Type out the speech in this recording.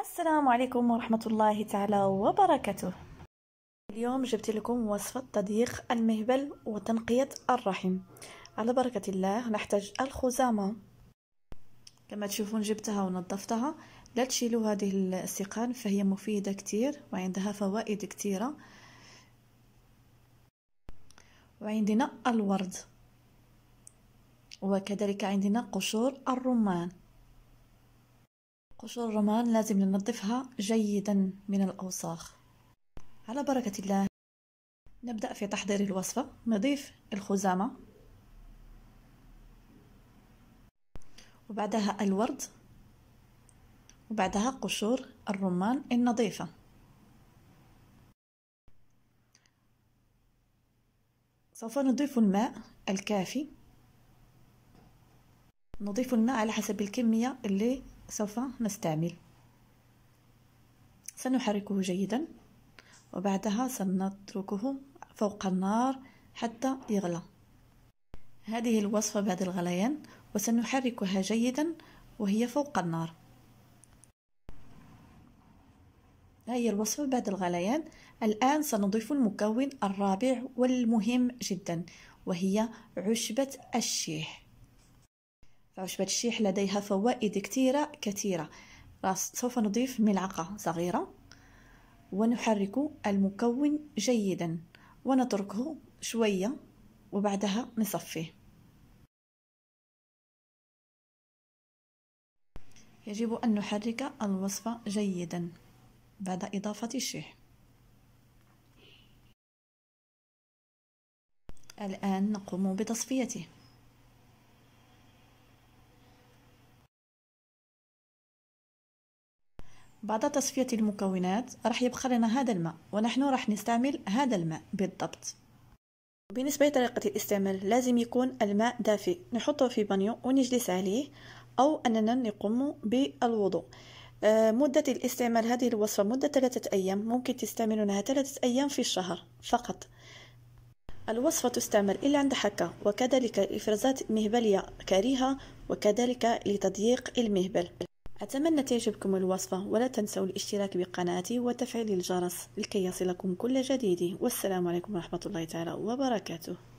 السلام عليكم ورحمة الله تعالى وبركاته اليوم جبت لكم وصفة تضييق المهبل وتنقية الرحم على بركة الله نحتاج الخزامة كما تشوفون جبتها ونظفتها لا تشيلوا هذه السيقان فهي مفيدة كتير وعندها فوائد كتيرة وعندنا الورد وكذلك عندنا قشور الرمان قشور الرمان لازم ننظفها جيدا من الأوساخ على بركة الله نبدأ في تحضير الوصفة نضيف الخزامة وبعدها الورد وبعدها قشور الرمان النظيفة سوف نضيف الماء الكافي نضيف الماء على حسب الكمية اللي سوف نستعمل سنحركه جيدا وبعدها سنتركه فوق النار حتى يغلى هذه الوصفة بعد الغليان وسنحركها جيدا وهي فوق النار ها هي الوصفة بعد الغليان الآن سنضيف المكون الرابع والمهم جدا وهي عشبة الشيح فعشبة الشيح لديها فوائد كثيرة كثيرة سوف نضيف ملعقة صغيرة ونحرك المكون جيدا ونتركه شوية وبعدها نصفيه يجب أن نحرك الوصفة جيدا بعد إضافة الشيح الآن نقوم بتصفيته بعد تصفية المكونات راح يبقى لنا هذا الماء ونحن راح نستعمل هذا الماء بالضبط بالنسبة لطريقة الاستعمال لازم يكون الماء دافئ نحطه في بانيو ونجلس عليه أو أننا نقوم بالوضوء آه، مدة الاستعمال هذه الوصفة مدة ثلاثة أيام ممكن تستعملونها ثلاثة أيام في الشهر فقط الوصفة تستعمل إلا عند حكة وكذلك إفرازات مهبلية كريهة وكذلك لتضييق المهبل أتمنى تعجبكم الوصفة ولا تنسوا الاشتراك بقناتي وتفعيل الجرس لكي يصلكم كل جديد والسلام عليكم ورحمة الله تعالى وبركاته